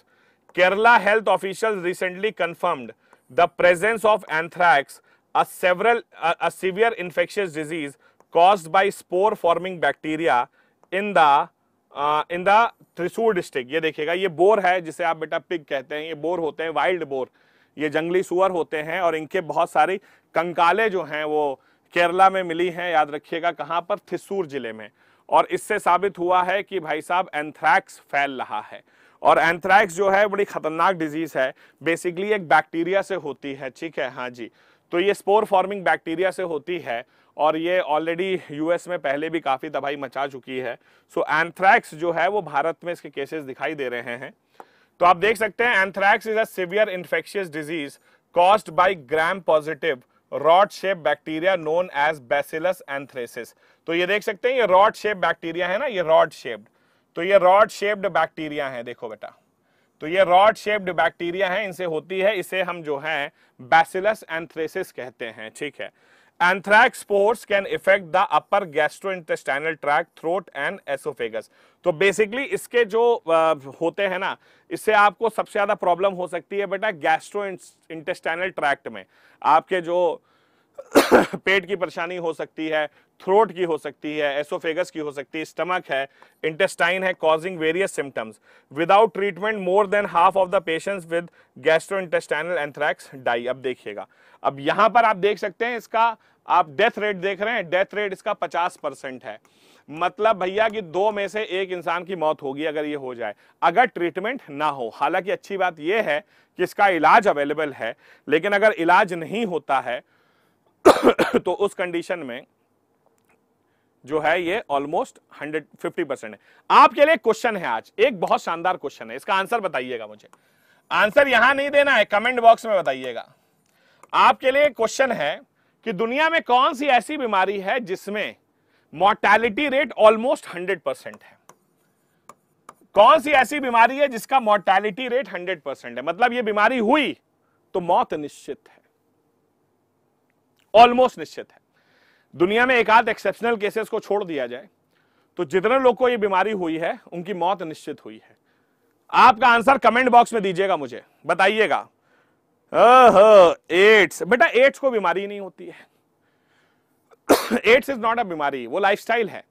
kerala health officials recently confirmed the presence of anthrax a several a, a severe infectious disease caused by spore forming bacteria in the in the Thrissur district ये देखिएगा ये bore है जिसे आप बेटा pig कहते हैं ये बोर होते हैं वाइल्ड बोर ये जंगली सुअर होते हैं और इनके बहुत सारी कंकाले जो हैं वो केरला में मिली हैं याद रखिएगा कहाँ पर थिसूर जिले में और इससे साबित हुआ है कि भाई साहब एंथ्रैक्स फैल रहा है और एंथ्रैक्स जो है बड़ी खतरनाक डिजीज है बेसिकली एक बैक्टीरिया से होती है ठीक है हाँ जी तो ये स्पोर फॉर्मिंग बैक्टीरिया से होती है और ये ऑलरेडी यूएस में पहले भी काफ़ी तबाही मचा चुकी है सो so, एंथ्रैक्स जो है वो भारत में इसके केसेस दिखाई दे रहे हैं तो आप देख सकते हैं anthrax is a severe infectious disease caused by gram positive rod shape bacteria known as bacillus anthracis तो ये देख सकते हैं ये रॉड शेप बैक्टीरिया है ना ये रॉड शेप्ड तो ये रॉड शेप्ड बैक्टीरिया है देखो बेटा तो ये रॉड शेप्ड बैक्टीरिया है इनसे होती है इसे हम जो है बैसिलस एंथ्रेसिस कहते हैं ठीक है anthrax spores can effect the upper gastro intestinal tract throat and oesophagus तो बेसिकली इसके जो होते हैं ना इससे आपको सबसे ज़्यादा प्रॉब्लम हो सकती है बेटा गैस्ट्रो इंटेस्टाइनल ट्रैक्ट में आपके जो पेट की परेशानी हो सकती है थ्रोट की हो सकती है एसोफेगस की हो सकती है स्टमक है इंटेस्टाइन है causing various symptoms without treatment more than half of the patients with gastro intestinal anthrax die अब देखिएगा अब यहां पर आप देख सकते हैं इसका आप डेथ रेट देख रहे हैं डेथ रेट इसका पचास परसेंट है मतलब भैया कि दो में से एक इंसान की मौत होगी अगर ये हो जाए अगर ट्रीटमेंट ना हो हालांकि अच्छी बात यह है कि इसका इलाज अवेलेबल है लेकिन अगर इलाज नहीं होता है तो उस कंडीशन में जो है ये ऑलमोस्ट हंड्रेड फिफ्टी परसेंट है आपके लिए क्वेश्चन है आज एक बहुत शानदार क्वेश्चन है इसका आंसर बताइएगा मुझे आंसर यहां नहीं देना है कमेंट बॉक्स में बताइएगा आपके लिए क्वेश्चन है कि दुनिया में कौन सी ऐसी बीमारी है जिसमें मॉर्टैलिटी रेट ऑलमोस्ट 100 परसेंट है कौन सी ऐसी बीमारी है जिसका मोर्टैलिटी रेट 100 परसेंट है मतलब यह बीमारी हुई तो मौत निश्चित है ऑलमोस्ट निश्चित है दुनिया में एक आध एक्सेप्शनल केसेस को छोड़ दिया जाए तो जितने लोग को यह बीमारी हुई है उनकी मौत निश्चित हुई है आपका आंसर कमेंट बॉक्स में दीजिएगा मुझे बताइएगा एड्स बेटा एड्स को बीमारी नहीं होती है एड्स इज नॉट अ बीमारी वो लाइफस्टाइल है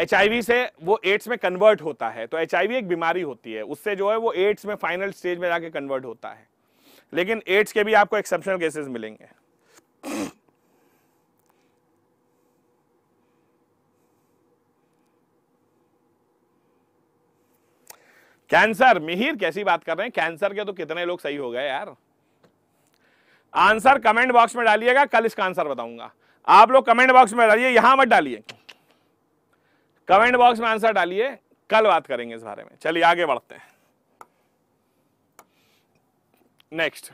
एच से वो एड्स में कन्वर्ट होता है तो एच एक बीमारी होती है उससे जो है वो एड्स में फाइनल स्टेज में जाके कन्वर्ट होता है लेकिन एड्स के भी आपको एक्सेप्शनल केसेस मिलेंगे कैंसर मिहिर कैसी बात कर रहे हैं कैंसर के तो कितने लोग सही हो गए यार आंसर कमेंट बॉक्स में डालिएगा कल इसका आंसर बताऊंगा आप लोग कमेंट बॉक्स में डालिए यहां मत डालिए कमेंट बॉक्स में आंसर डालिए कल बात करेंगे इस बारे में चलिए आगे बढ़ते हैं next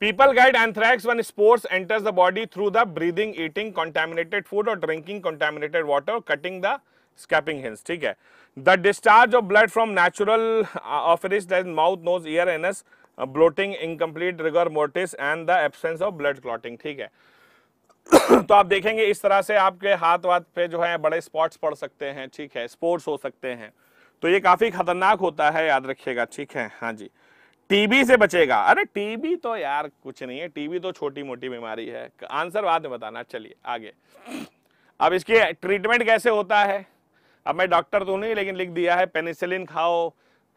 people get anthrax when spores enters the body through the breathing eating contaminated food और drinking contaminated water cutting the scraping hides ठीक है the discharge of blood from natural ऑफरिस्ट mouth nose ear anus bloating incomplete rigor mortis and the absence of blood clotting ठीक है तो आप देखेंगे इस तरह से आपके हाथ वाथ पे जो है बड़े स्पॉट्स पड़ सकते हैं ठीक है स्पोर्ट्स हो सकते हैं तो ये काफी खतरनाक होता है याद रखिएगा ठीक है हाँ जी टीबी से बचेगा अरे टीबी तो यार कुछ नहीं है टीबी तो छोटी मोटी बीमारी है आंसर बाद में बताना चलिए आगे अब इसके ट्रीटमेंट कैसे होता है अब मैं डॉक्टर तो नहीं लेकिन लिख दिया है पेनिसिलिन खाओ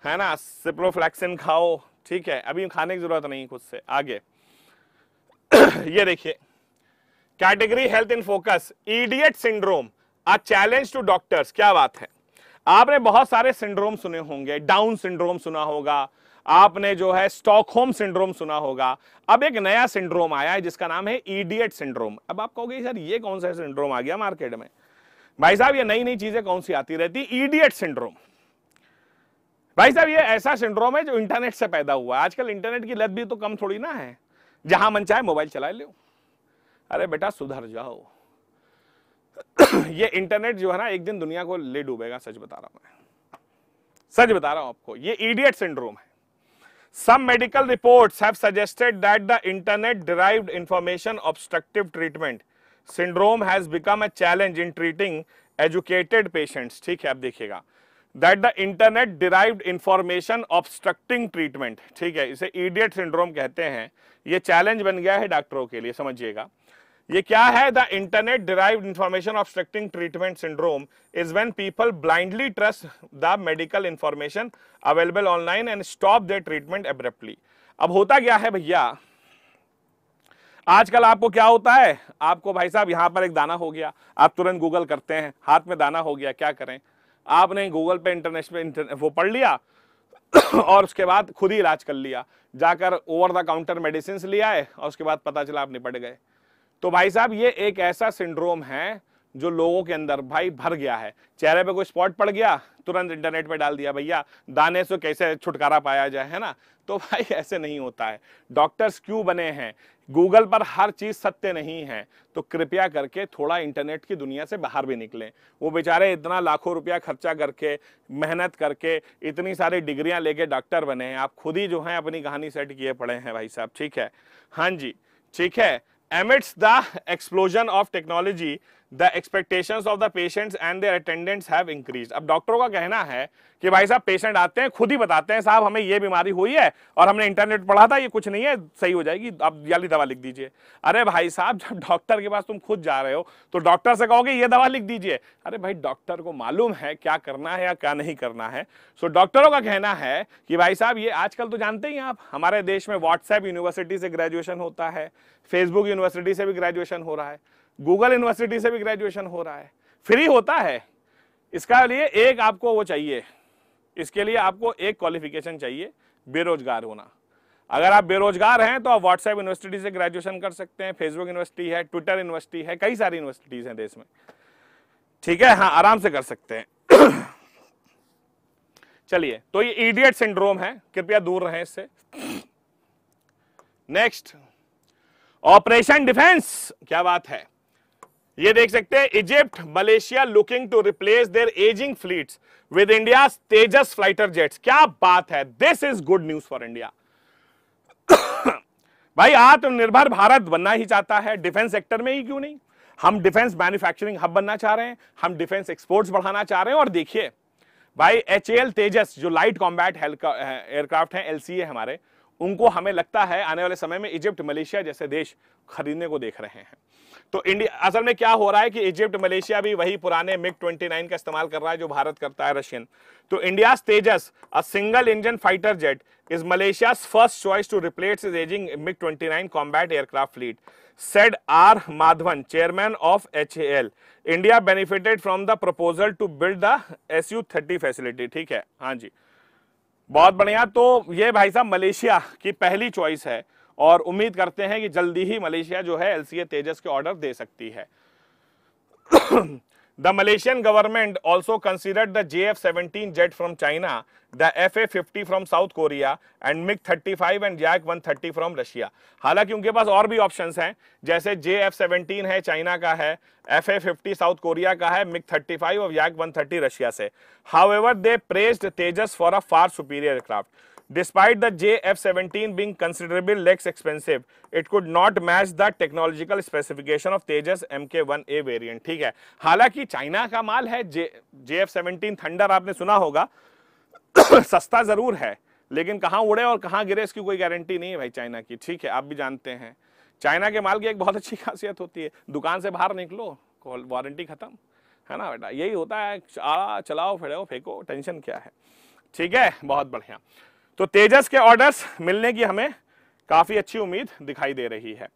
है ना सिप्रोफ्लैक्सिन खाओ ठीक है अभी खाने की जरूरत नहीं खुद से आगे ये देखिए category health in focus IDIOT syndrome a challenge to doctors क्या बात है आपने बहुत सारे सिंड्रोम सुने होंगे डाउन सिंड्रोम सुना होगा आपने जो है स्टॉकहोम सिंड्रोम सुना होगा अब एक नया सिंड्रोम आया है जिसका नाम है ईडियट सिंड्रोम अब आप कहोगे सर ये कौन सा सिंड्रोम आ गया मार्केट में भाई साहब ये नई नई चीजें कौन सी आती रहती ईडियट सिंड्रोम भाई साहब ये ऐसा सिंड्रोम है जो इंटरनेट से पैदा हुआ है आजकल इंटरनेट की लत भी तो कम थोड़ी ना है जहां मन चाहे मोबाइल चला लो अरे बेटा सुधर जाओ ये इंटरनेट जो है ना एक दिन दुनिया को ले डूबेगा सच बता रहा हूं सच बता रहा हूं आपको ये इडियट सिंड्रोम है सम मेडिकल रिपोर्ट है internet derived information obstructive treatment syndrome has become a challenge in treating educated patient ठीक है आप देखिएगा that the internet derived information obstructing treatment ठीक है इसे ईडियट सिंड्रोम कहते हैं ये चैलेंज बन गया है डॉक्टरों के लिए समझिएगा ये क्या है the internet derive information obstructing treatment syndrome is when people blindly trust the medical information available online and stop the treatment abruptly अब होता क्या है भैया आजकल आपको क्या होता है आपको भाई साहब यहां पर एक दाना हो गया आप तुरंत गूगल करते हैं हाथ में दाना हो गया क्या करें आपने गूगल पे इंटरनेशनल इंटर, वो पढ़ लिया और उसके बाद खुद ही इलाज कर लिया जाकर ओवर द काउंटर मेडिसिन लिया है और उसके बाद पता चला आप निपट गए तो भाई साहब ये एक ऐसा सिंड्रोम है जो लोगों के अंदर भाई भर गया है चेहरे पे कोई स्पॉट पड़ गया तुरंत इंटरनेट पे डाल दिया भैया दाने से कैसे छुटकारा पाया जाए है ना तो भाई ऐसे नहीं होता है डॉक्टर्स क्यों बने हैं गूगल पर हर चीज़ सत्य नहीं है तो कृपया करके थोड़ा इंटरनेट की दुनिया से बाहर भी निकलें वो बेचारे इतना लाखों रुपया खर्चा करके मेहनत करके इतनी सारी डिग्रियां लेके डॉक्टर बने हैं आप खुद ही जो हैं अपनी कहानी सेट किए पड़े हैं भाई साहब ठीक है हाँ जी ठीक है amidst the explosion of technology the expectation of the patients and their attendants have increase अब डॉक्टरों का कहना है कि भाई साहब पेशेंट आते हैं खुद ही बताते हैं साहब हमें ये बीमारी हुई है और हमने इंटरनेट पढ़ा था ये कुछ नहीं है सही हो जाएगी आप जल्दी दवा लिख दीजिए अरे भाई साहब जब डॉक्टर के पास तुम खुद जा रहे हो तो डॉक्टर से कहोगे ये दवा लिख दीजिए अरे भाई डॉक्टर को मालूम है क्या करना है या क्या नहीं करना है सो डॉक्टरों का कहना है कि भाई साहब ये आजकल तो जानते ही आप हमारे देश में व्हाट्सएप यूनिवर्सिटी से ग्रेजुएशन होता है फेसबुक यूनिवर्सिटी से भी ग्रेजुएशन हो रहा है गूगल यूनिवर्सिटी से भी ग्रेजुएशन हो रहा है फ्री होता है इसका लिए एक आपको वो चाहिए इसके लिए आपको एक क्वालिफिकेशन चाहिए बेरोजगार होना अगर आप बेरोजगार हैं तो आप व्हाट्सएप यूनिवर्सिटी से ग्रेजुएशन कर सकते हैं फेसबुक यूनिवर्सिटी है ट्विटर यूनिवर्सिटी है कई सारी यूनिवर्सिटीज़ हैं देश में ठीक है हाँ आराम से कर सकते हैं चलिए तो ये इडियट सिंड्रोम है कृपया दूर रहें इससे नेक्स्ट ऑपरेशन डिफेंस क्या बात है ये देख सकते हैं Egypt Malaysia looking to replace their ageing fleet with India Tejas fighter jets क्या बात है this is good news for India भाई आत्मनिर्भर भारत बनना ही चाहता है डिफेंस सेक्टर में ही क्यों नहीं हम डिफेंस मैन्युफैक्चरिंग हब बनना चाह रहे हैं हम डिफेंस एक्सपोर्ट्स बढ़ाना चाह रहे हैं और देखिए भाई एच तेजस जो लाइट कॉम्बैट एयरक्राफ्ट है एल हमारे उनको हमें लगता है आने वाले समय में इजिप्ट मलेशिया जैसे देश खरीदने को देख रहे हैं तो इंडिया असल में क्या हो रहा है कि इजिप्ट मलेशिया भी वही पुराने मिग 29 का इस्तेमाल कर रहा है जो भारत करता है रशियन तो India Tejas a single engine fighter jet is Malaysia first choice to replace its ageing MiG 29 combat aircraft fleet said R Madhavan chairman of H India benefited from the proposal to build the S U facility ठीक है हाँ जी बहुत बढ़िया तो ये भाई साहब Malaysia की पहली चॉइस है और उम्मीद करते हैं कि जल्दी ही मलेशिया जो है एल तेजस के ऑर्डर दे सकती है the Malaysian government also considered the J F seventeen jet from China the F A fifty from South Korea and MiG thirty five and Yak one thirty from Russia हालांकि उनके पास और भी option हैं जैसे जे एफ सेवनटीन है China का है F A fifty South Korea का है मिक थर्टी फाइव और जैक वन थर्टी रशिया से however they pressed Tejas for a far superior craft Despite the jf being considerably less expensive, it could not match the technological specification of Tejas MK1A variant. ठीक है हालांकि China का माल है जे F seventeen thunder आपने सुना होगा सस्ता जरूर है लेकिन कहाँ उड़े और कहाँ गिरे इसकी कोई गारंटी नहीं है भाई चाइना की ठीक है आप भी जानते हैं चाइना के माल की एक बहुत अच्छी खासियत होती है दुकान से बाहर निकलो वारंटी खत्म है ना बेटा यही होता है चलाओ फिर फेंको टेंशन क्या है ठीक है बहुत बढ़िया तो तेजस के ऑर्डर्स मिलने की हमें काफ़ी अच्छी उम्मीद दिखाई दे रही है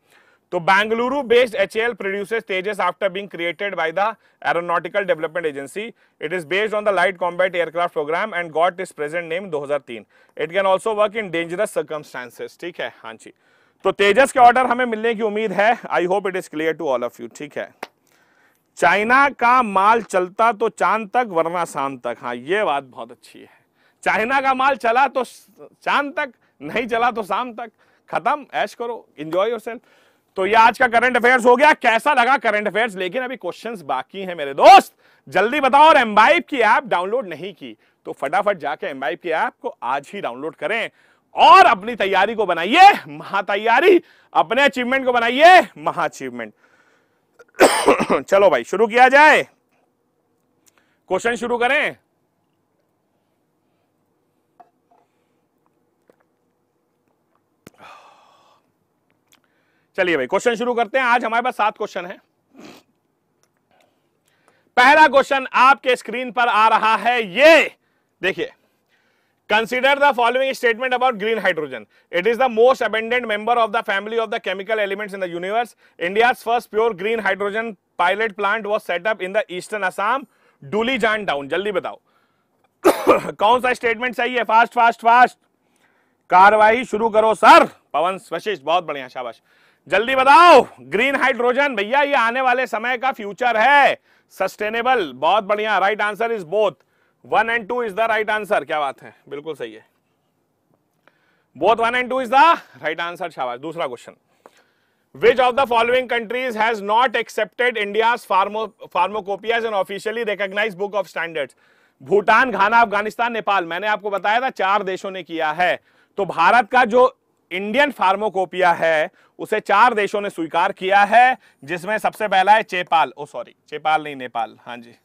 तो Bengaluru based H L produces Tejas after being created by the Aeronautical Development Agency it is based on the light combat aircraft programme and got its present name 2003. It can also work in dangerous circumstances ठीक है हाँ जी तो तेजस के order हमें मिलने की उम्मीद है I hope it is clear to all of you ठीक है चाइना का माल चलता तो चांद तक वरना शाम तक हाँ ये बात बहुत अच्छी है चाइना का माल चला तो चांद तक नहीं चला तो शाम तक खत्म ऐश करो इंजॉय योर सेल्फ तो ये आज का करंट अफेयर्स हो गया कैसा लगा करंट अफेयर्स लेकिन अभी क्वेश्चंस बाकी हैं मेरे दोस्त जल्दी बताओ और एम्बाइब की ऐप डाउनलोड नहीं की तो फटाफट जाके एम्बाइब की ऐप को आज ही डाउनलोड करें और अपनी तैयारी को बनाइए महा तैयारी अपने अचीवमेंट को बनाइए महा अचीवमेंट चलो भाई शुरू किया जाए क्वेश्चन शुरू करें चलिए भाई क्वेश्चन शुरू करते हैं आज हमारे पास सात क्वेश्चन है पहला क्वेश्चन आपके स्क्रीन पर आ रहा है ये देखिए consider the following statement about green hydrogen it is the most abundant member of the family of the chemical elements in the universe India first pure green hydrogen pilot plant was set up in the eastern Assam Duliajan town जल्दी बताओ कौन सा statement चाहिए fast fast fast कार्रवाई शुरू करो sir पवन वशिष्ठ बहुत बढ़िया शाबाश जल्दी बताओ ग्रीन हाइड्रोजन भैया ये आने वाले समय का फ्यूचर है सस्टेनेबल बहुत बढ़िया right answer is both one and two is the right answer क्या बात है बिल्कुल सही है both one and two is the right answer शाबाश दूसरा question which of the following countries has not accepted India pharmacopoeias and officially an book of standards Bhutan Ghana Afghanistan Nepal मैंने आपको बताया था चार देशों ने किया है तो भारत का जो इंडियन फार्मोकोपिया है उसे चार देशों ने स्वीकार किया है जिसमें सबसे पहला है चेपाल ओ सॉरी चेपाल नहीं नेपाल हाँ जी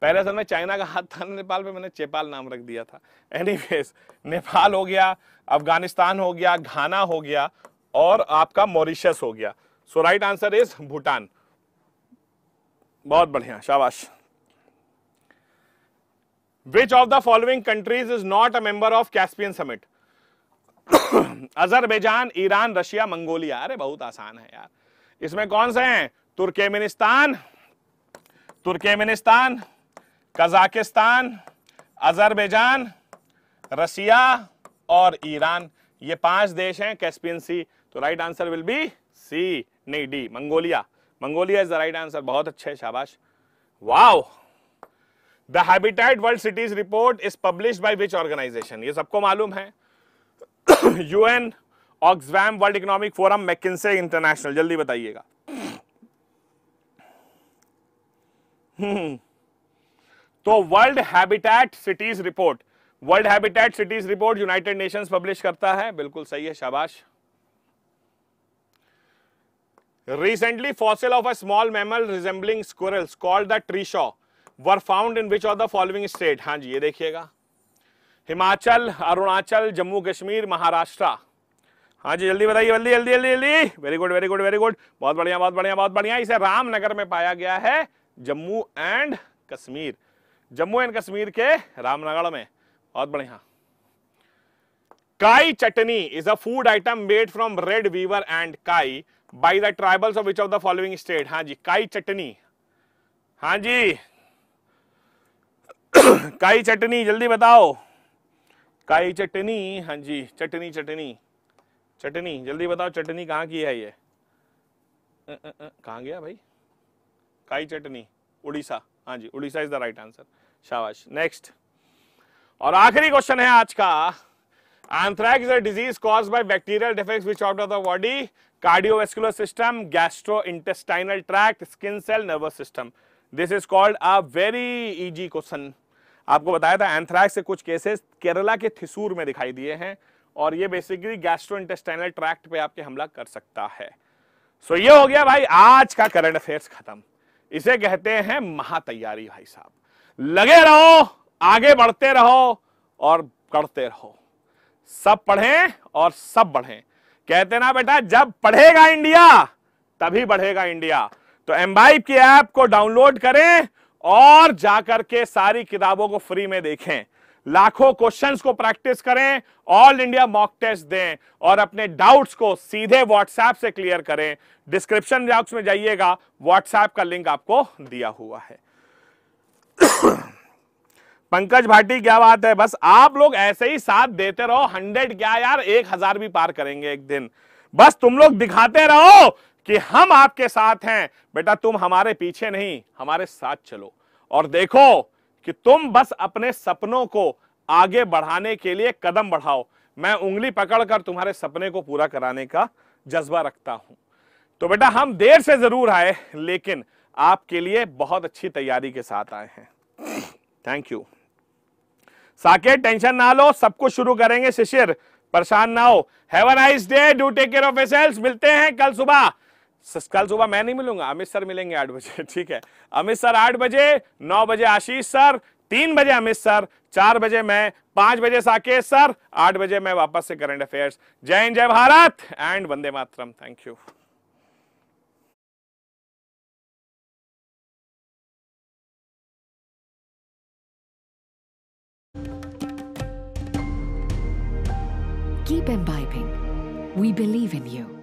पहले सर में चाइना का हाथ था नेपाल पे मैंने चेपाल नाम रख दिया था एनी नेपाल हो गया अफगानिस्तान हो गया घाना हो गया और आपका मॉरिशस हो गया so right answer is Bhutan बहुत बढ़िया शाबाश which of the following countries is not a member of Caspian summit Azerbaijan Iran Russia Mongolia अरे बहुत आसान है यार इसमें कौन से हैं तुर्केमिनिस्तान तुर्केमिनिस्तान कजाकिस्तान अजरबैजान रसिया और ईरान ये पांच देश हैं कैस्पियन सी तो right answer will be C नहीं D Mongolia Mongolia is the right answer बहुत अच्छे शाबाश wow the habitat world cities report is publish by which organisation ये सबको मालूम है UN Oxfam World Economic Forum McKinsey International जल्दी बताइएगा हम्म। तो world habitat cities report world habitat cities report United Nations publish करता है बिल्कुल सही है शाबाश recently fossil of a small mammal resembling स्कोरल्स called the tree shrew were found in which of the following state हां जी ये देखिएगा हिमाचल अरुणाचल जम्मू कश्मीर महाराष्ट्र हाँ जी जल्दी बताइए जल्दी जल्दी जल्दी जल्दी very good very good very good बहुत बढ़िया बहुत बढ़िया बहुत बढ़िया इसे रामनगर में पाया गया है जम्मू एंड कश्मीर जम्मू एंड कश्मीर के रामनगर में बहुत बढ़िया kai chutney is a food item made from red weaver and kai by the tribals of which of the following state हाँ जी काई चटनी हाँ जी काई चटनी जल्दी बताओ काई चटनी हाँ जी चटनी चटनी चटनी जल्दी बताओ चटनी कहाँ की है ये कहाँ गया भाई काई चटनी उड़ीसा हाँ जी Orissa is the right answer शाबाश नेक्स्ट और आखिरी क्वेश्चन है आज का anthrax disease cause by bacterial defect which out of the body cardiovascular system gastro intestinal tract skin cell nervous system this is called a very easy question आपको बताया था anthrax से कुछ केसेस केरला के थिसूर में दिखाई दिए हैं और ये बेसिकली गैस्ट्रो इंटेस्टाइनल ट्रैक्ट पे आपके हमला कर सकता है सो ये हो गया भाई आज का करंट अफेयर्स खत्म इसे कहते हैं महातैयारी भाई साहब लगे रहो आगे बढ़ते रहो और करते रहो सब पढ़ें और सब बढ़ें कहते ना बेटा जब पढ़ेगा इंडिया तभी बढ़ेगा इंडिया तो एम्बाइप की ऐप को डाउनलोड करें और जाकर के सारी किताबों को फ्री में देखें लाखों क्वेश्चंस को प्रैक्टिस करें ऑल इंडिया मॉक टेस्ट दें और अपने डाउट्स को सीधे व्हाट्सएप से क्लियर करें डिस्क्रिप्शन बॉक्स में जाइएगा व्हाट्सएप का लिंक आपको दिया हुआ है पंकज भाटी क्या बात है बस आप लोग ऐसे ही साथ देते रहो हंड्रेड क्या यार एक हजार भी पार करेंगे एक दिन बस तुम लोग दिखाते रहो कि हम आपके साथ हैं बेटा तुम हमारे पीछे नहीं हमारे साथ चलो और देखो कि तुम बस अपने सपनों को आगे बढ़ाने के लिए कदम बढ़ाओ मैं उंगली पकड़कर तुम्हारे सपने को पूरा कराने का जज्बा रखता हूं तो बेटा हम देर से जरूर आए लेकिन आपके लिए बहुत अच्छी तैयारी के साथ आए हैं थैंक यू साकेत टेंशन ना लो सब कुछ शुरू करेंगे शिशिर परेशान ना हो have a nice day do take care of yourselves मिलते हैं कल सुबह कल सुबह मैं नहीं मिलूंगा अमित सर मिलेंगे आठ बजे ठीक है अमित सर आठ बजे नौ बजे आशीष सर तीन बजे अमित सर चार बजे मैं पांच बजे साकेत सर आठ बजे मैं वापस से करंट अफेयर्स जय हिंद जय भारत एंड वंदे मातरम thank you Keep imbibing. We believe in you